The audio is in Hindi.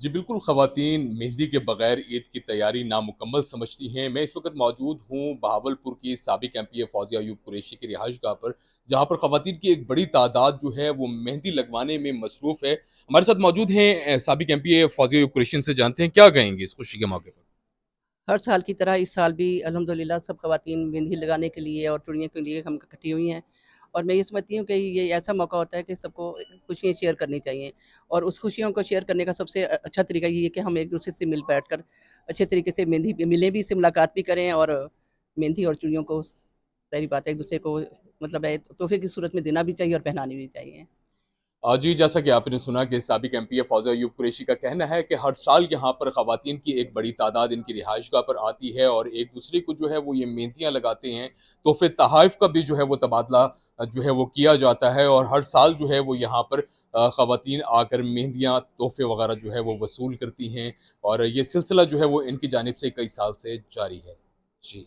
जी बिल्कुल ख़वातीन मेहंदी के बगैर ईद की तैयारी नामुकम्मल समझती हैं मैं इस वक्त मौजूद हूँ बहावलपुर की सबक M P A Fauzia Ayub Qureshi की रिहाइश गाह पर जहाँ पर ख़वातीन की एक बड़ी तादाद जो है वो मेहंदी लगवाने में मसरूफ़ है हमारे साथ मौजूद हैं सबक M P A Fauzia Ayub Qureshi से जानते हैं क्या कहेंगे इस खुशी के मौके पर हर साल की तरह इस साल भी अलहमदिल्ला सब खुवान मेहंदी लगाने के लिए और चुड़ियों के लिए हम इकट्ठी हुई हैं और मैं ये समझती हूँ कि ये ऐसा मौका होता है कि सबको खुशियाँ शेयर करनी चाहिए और उस खुशियों को शेयर करने का सबसे अच्छा तरीका ये है कि हम एक दूसरे से मिल बैठ कर अच्छे तरीके से मेहंदी मिले भी इससे मुलाकात भी करें और मेहंदी और चूड़ियों को सारी बात है एक दूसरे को मतलब तोहफे की सूरत में देना भी चाहिए और पहनानी भी चाहिए जी जैसा कि आपने सुना कि सबक एम पी ए फौजा यूब कुरेशी का कहना है कि हर साल यहाँ पर खातन की एक बड़ी तादाद इनकी गाह पर आती है और एक दूसरे को जो है वो ये मेहंदियाँ लगाते हैं तो फिर का भी जो है वो तबादला जो है वो किया जाता है और हर साल जो है वो यहाँ पर ख़वान आकर मेहंदियाँ तोहफे वगैरह जो है वो वसूल करती हैं और ये सिलसिला जो है वो इनकी जानब से कई साल से जारी है जी